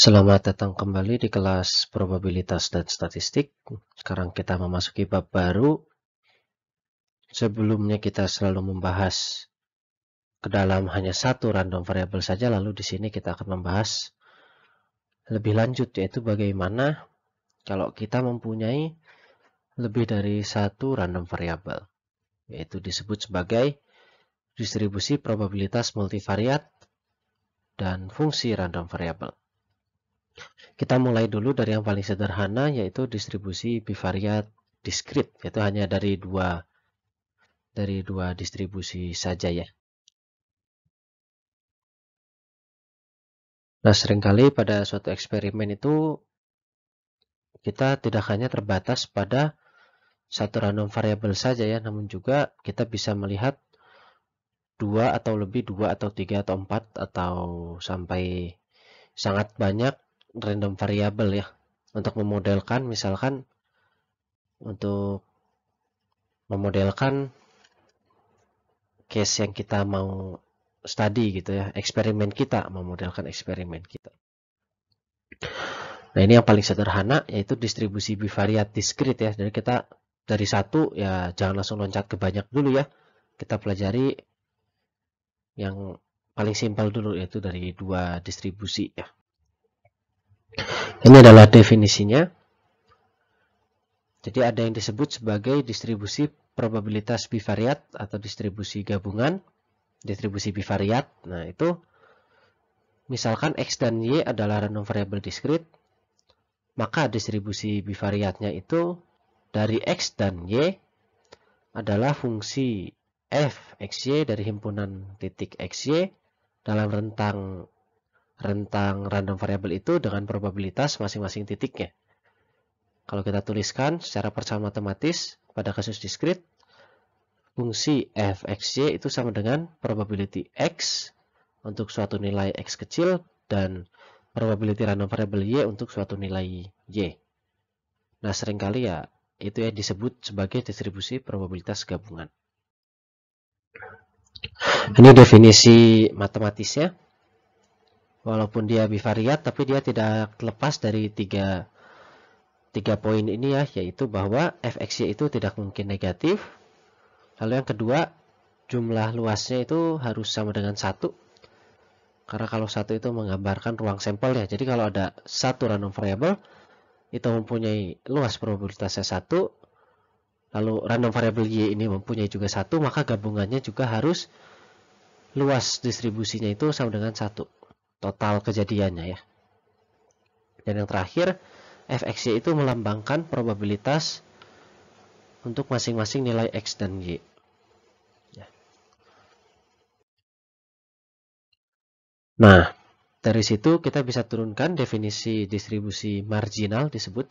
Selamat datang kembali di kelas probabilitas dan statistik. Sekarang kita memasuki bab baru. Sebelumnya kita selalu membahas ke dalam hanya satu random variable saja, lalu di sini kita akan membahas lebih lanjut yaitu bagaimana kalau kita mempunyai lebih dari satu random variable, yaitu disebut sebagai distribusi probabilitas multivariat dan fungsi random variable. Kita mulai dulu dari yang paling sederhana yaitu distribusi bivariat diskrit yaitu hanya dari dua dari dua distribusi saja ya. Nah, seringkali pada suatu eksperimen itu kita tidak hanya terbatas pada satu random variabel saja ya, namun juga kita bisa melihat dua atau lebih, dua atau tiga atau empat atau sampai sangat banyak random variable ya untuk memodelkan misalkan untuk memodelkan case yang kita mau study gitu ya eksperimen kita memodelkan eksperimen kita nah ini yang paling sederhana yaitu distribusi bivariat diskrit ya jadi kita dari satu ya jangan langsung loncat ke banyak dulu ya kita pelajari yang paling simpel dulu yaitu dari dua distribusi ya ini adalah definisinya. Jadi ada yang disebut sebagai distribusi probabilitas bivariat atau distribusi gabungan, distribusi bivariat. Nah, itu misalkan X dan Y adalah random variable discrete, maka distribusi bivariatnya itu dari X dan Y adalah fungsi f xy dari himpunan titik xy dalam rentang rentang random variable itu dengan probabilitas masing-masing titiknya. Kalau kita tuliskan secara persamaan matematis pada kasus diskrit, fungsi fxj itu sama dengan probability x untuk suatu nilai x kecil dan probability random variable y untuk suatu nilai y. Nah, seringkali ya itu yang disebut sebagai distribusi probabilitas gabungan. Ini definisi matematisnya walaupun dia bivariat tapi dia tidak lepas dari tiga tiga poin ini ya yaitu bahwa fxy itu tidak mungkin negatif lalu yang kedua jumlah luasnya itu harus sama dengan satu karena kalau satu itu menggambarkan ruang sampel ya jadi kalau ada satu random variable itu mempunyai luas probabilitasnya satu lalu random variable y ini mempunyai juga satu maka gabungannya juga harus luas distribusinya itu sama dengan satu total kejadiannya ya. Dan yang terakhir, fxy itu melambangkan probabilitas untuk masing-masing nilai x dan y. Ya. Nah, dari situ kita bisa turunkan definisi distribusi marginal disebut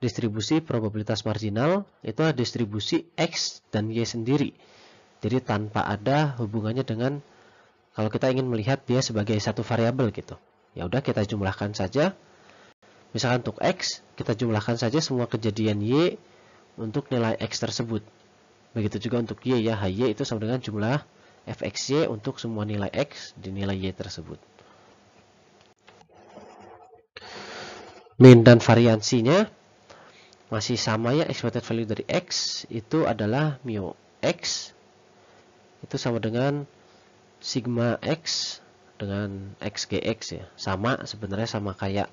distribusi probabilitas marginal itu adalah distribusi x dan y sendiri. Jadi tanpa ada hubungannya dengan kalau kita ingin melihat dia sebagai satu variabel gitu. Ya udah kita jumlahkan saja. Misalkan untuk X, kita jumlahkan saja semua kejadian Y untuk nilai X tersebut. Begitu juga untuk Y ya, HY nah, itu sama dengan jumlah fxy untuk semua nilai X di nilai Y tersebut. Mean dan variansinya masih sama ya, expected value dari X itu adalah mu X itu sama dengan sigma x dengan xgx ya sama sebenarnya sama kayak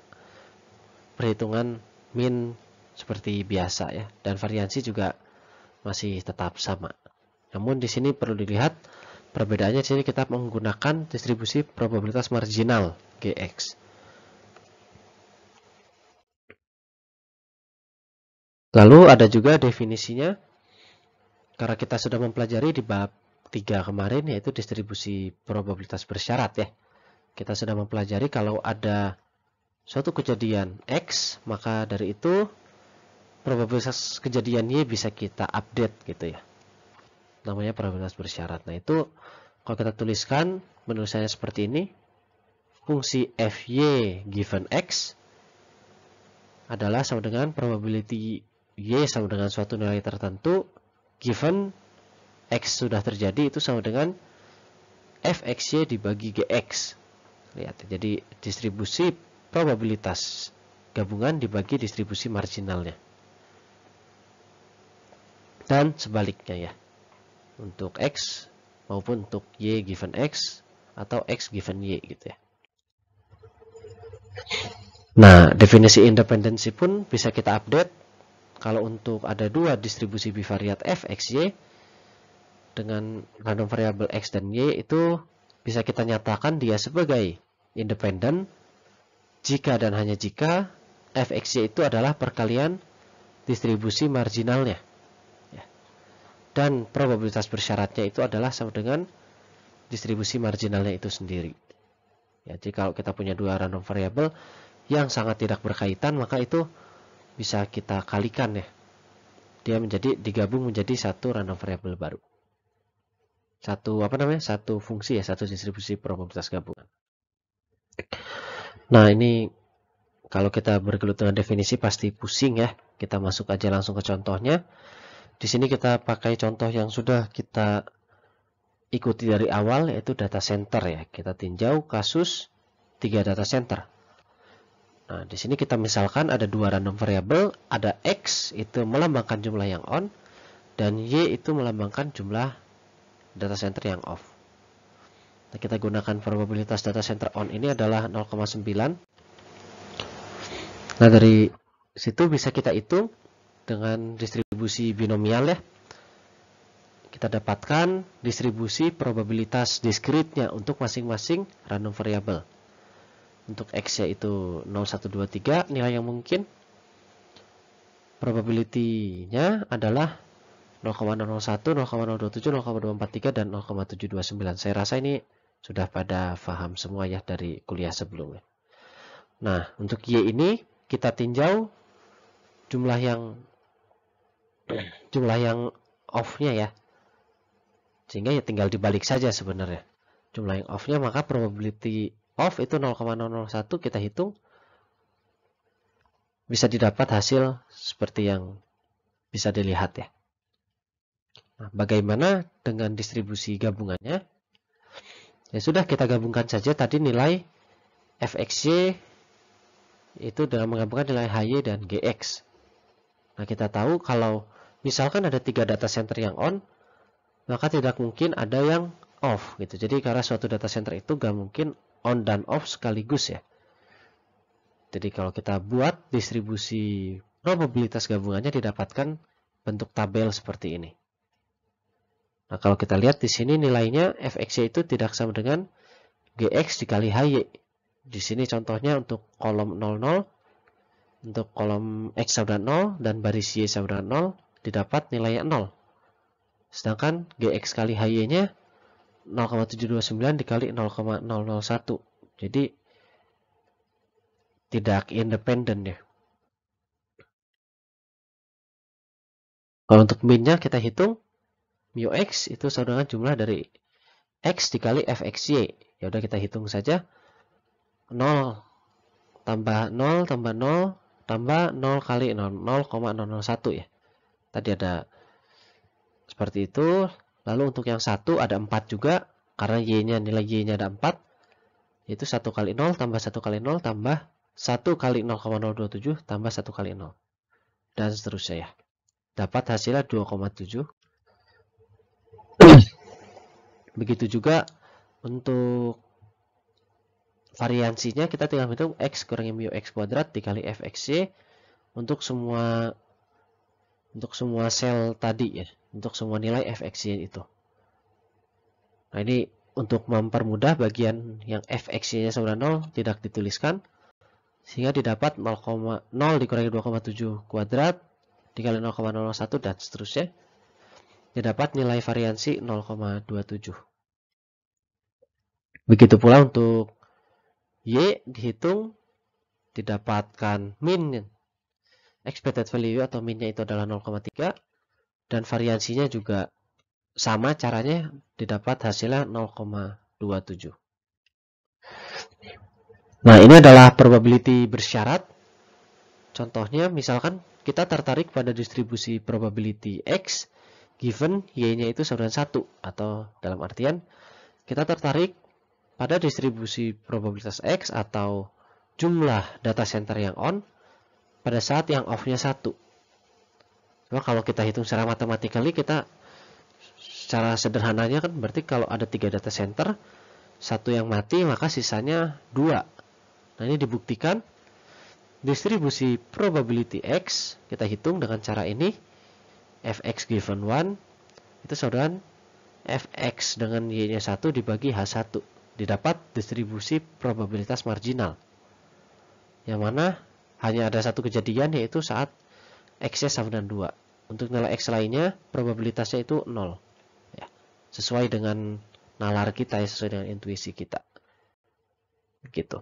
perhitungan min seperti biasa ya dan variansi juga masih tetap sama namun di sini perlu dilihat perbedaannya di sini kita menggunakan distribusi probabilitas marginal gx lalu ada juga definisinya karena kita sudah mempelajari di bab 3 kemarin yaitu distribusi probabilitas bersyarat ya. Kita sudah mempelajari kalau ada suatu kejadian X, maka dari itu probabilitas kejadian Y bisa kita update gitu ya. Namanya probabilitas bersyarat. Nah itu kalau kita tuliskan penulisannya seperti ini. Fungsi FY given X adalah sama dengan probability Y sama dengan suatu nilai tertentu given X sudah terjadi itu sama dengan fxy dibagi gx. Lihat, jadi distribusi probabilitas gabungan dibagi distribusi marginalnya. Dan sebaliknya ya. Untuk x maupun untuk y given x atau x given y gitu ya. Nah, definisi independensi pun bisa kita update kalau untuk ada dua distribusi bivariat f, dengan random variable x dan y itu bisa kita nyatakan dia sebagai independen jika dan hanya jika fxy itu adalah perkalian distribusi marginalnya. Ya. Dan probabilitas bersyaratnya itu adalah sama dengan distribusi marginalnya itu sendiri. Ya, jadi kalau kita punya dua random variable yang sangat tidak berkaitan, maka itu bisa kita kalikan ya. Dia menjadi digabung menjadi satu random variable baru satu apa namanya satu fungsi ya satu distribusi probabilitas gabungan. Nah ini kalau kita bergelut dengan definisi pasti pusing ya. Kita masuk aja langsung ke contohnya. Di sini kita pakai contoh yang sudah kita ikuti dari awal yaitu data center ya. Kita tinjau kasus tiga data center. Nah, di sini kita misalkan ada dua random variable, ada x itu melambangkan jumlah yang on dan y itu melambangkan jumlah data center yang off. Nah, kita gunakan probabilitas data center on ini adalah 0,9. Nah, dari situ bisa kita hitung dengan distribusi binomial ya. Kita dapatkan distribusi probabilitas diskritnya untuk masing-masing random variable. Untuk X yaitu 0123 nilai yang mungkin. Probability-nya adalah 0,001, 0,027, 0,243, dan 0,729. Saya rasa ini sudah pada paham semua ya dari kuliah sebelumnya. Nah, untuk Y ini kita tinjau jumlah yang jumlah yang off-nya ya. Sehingga ya tinggal dibalik saja sebenarnya. Jumlah yang off-nya maka probability off itu 0,001 kita hitung bisa didapat hasil seperti yang bisa dilihat ya. Nah, bagaimana dengan distribusi gabungannya? Ya sudah kita gabungkan saja tadi nilai fxy itu dengan menggabungkan nilai hy dan gx. Nah kita tahu kalau misalkan ada tiga data center yang on, maka tidak mungkin ada yang off gitu. Jadi karena suatu data center itu gak mungkin on dan off sekaligus ya. Jadi kalau kita buat distribusi probabilitas gabungannya didapatkan bentuk tabel seperti ini. Nah, kalau kita lihat di sini nilainya fx itu tidak sama dengan gx dikali hy. Di sini contohnya untuk kolom 00, untuk kolom x sama dengan 0 dan baris y sama dengan 0 didapat nilainya 0. Sedangkan gx kali hy-nya 0,729 dikali 0,001. Jadi tidak independen ya. Kalau untuk minnya kita hitung mu x itu sama dengan jumlah dari x dikali fxy. Ya udah kita hitung saja. 0 tambah 0 tambah 0 tambah 0 kali 0, 0,001 ya. Tadi ada seperti itu. Lalu untuk yang satu ada 4 juga karena y-nya nilai y-nya ada 4 Itu 1 kali 0 tambah 1 kali 0 tambah 1 kali 0,027 tambah 1 kali 0 dan seterusnya ya. Dapat hasilnya 2,7 Begitu juga untuk variansinya kita tinggal hitung x kurangi mu x kuadrat dikali fxc untuk semua untuk semua sel tadi ya, untuk semua nilai fxc itu. Nah, ini untuk mempermudah bagian yang fxc-nya sama 0 tidak dituliskan sehingga didapat 0,0 dikurangi 2,7 kuadrat dikali 0,01 dan seterusnya didapat nilai variansi 0,27. Begitu pula untuk Y dihitung didapatkan min expected value atau minnya itu adalah 0,3 dan variansinya juga sama caranya didapat hasilnya 0,27. Nah, ini adalah probability bersyarat. Contohnya misalkan kita tertarik pada distribusi probability X given y-nya itu sama dengan 1 atau dalam artian kita tertarik pada distribusi probabilitas X atau jumlah data center yang on pada saat yang off-nya 1. kalau kita hitung secara matematikali, kita secara sederhananya kan berarti kalau ada tiga data center satu yang mati maka sisanya dua. Nah ini dibuktikan distribusi probability X kita hitung dengan cara ini fx given 1 itu saudaraan fx dengan y-nya 1 dibagi h1 didapat distribusi probabilitas marginal yang mana hanya ada satu kejadian yaitu saat x-nya sama dengan 2 untuk nilai x lainnya probabilitasnya itu 0 ya, sesuai dengan nalar kita ya, sesuai dengan intuisi kita begitu